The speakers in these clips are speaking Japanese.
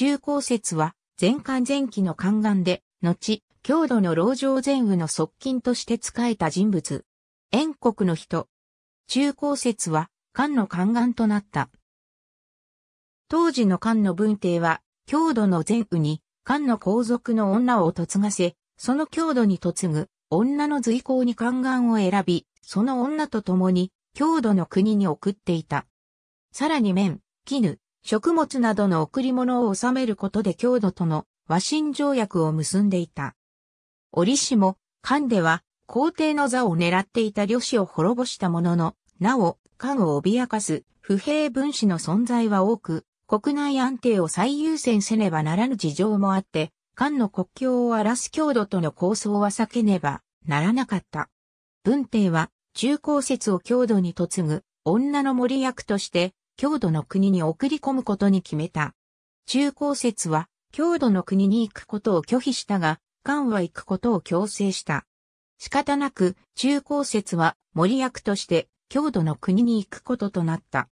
中高説は前漢前期の宦官で、後、郷土の老城前雨の側近として仕えた人物。燕国の人。中高説は漢の宦官となった。当時の漢の文帝は、郷土の前雨に漢の皇族の女を嫁がせ、その郷土に嫁ぐ女の随行に宦官を選び、その女と共に郷土の国に送っていた。さらに綿、絹、食物などの贈り物を収めることで強度との和親条約を結んでいた。折しも、漢では皇帝の座を狙っていた漁師を滅ぼしたものの、なお、漢を脅かす不平分子の存在は多く、国内安定を最優先せねばならぬ事情もあって、漢の国境を荒らす強度との構想は避けねばならなかった。文帝は中高説を強度に嫁ぐ女の森役として郷土の国に送り込むことに決めた。中高説は、郷土の国に行くことを拒否したが、菅は行くことを強制した。仕方なく、中高説は森役として郷土の国に行くこととなった。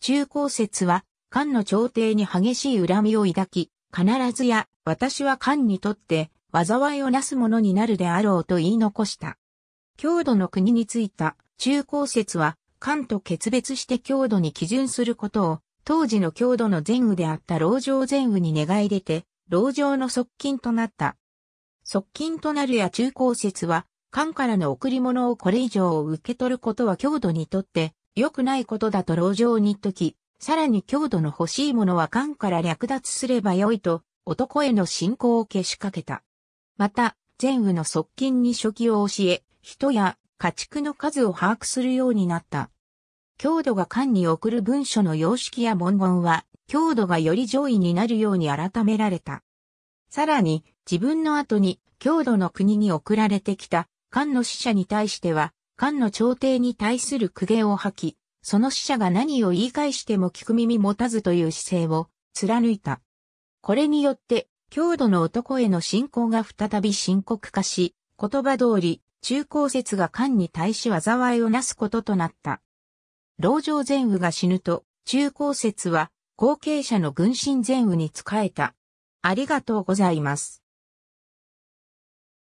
中高説は、菅の朝廷に激しい恨みを抱き、必ずや、私は菅にとって、災いをなすものになるであろうと言い残した。郷土の国についた中高説は、官と決別して強度に基準することを、当時の強度の前雨であった老城前雨に願い出て、老城の側近となった。側近となるや中高説は、官からの贈り物をこれ以上受け取ることは強度にとって、良くないことだと老城に説き、さらに強度の欲しいものは官から略奪すればよいと、男への信仰をけしかけた。また、前雨の側近に初期を教え、人や家畜の数を把握するようになった。強度が間に送る文書の様式や文言は、強度がより上位になるように改められた。さらに、自分の後に、強度の国に送られてきた、漢の使者に対しては、漢の朝廷に対する苦言を吐き、その使者が何を言い返しても聞く耳持たずという姿勢を貫いた。これによって、強度の男への信仰が再び深刻化し、言葉通り、中高説が漢に対し災いをなすこととなった。老城前雨が死ぬと、中高説は後継者の軍神前雨に仕えた。ありがとうございます。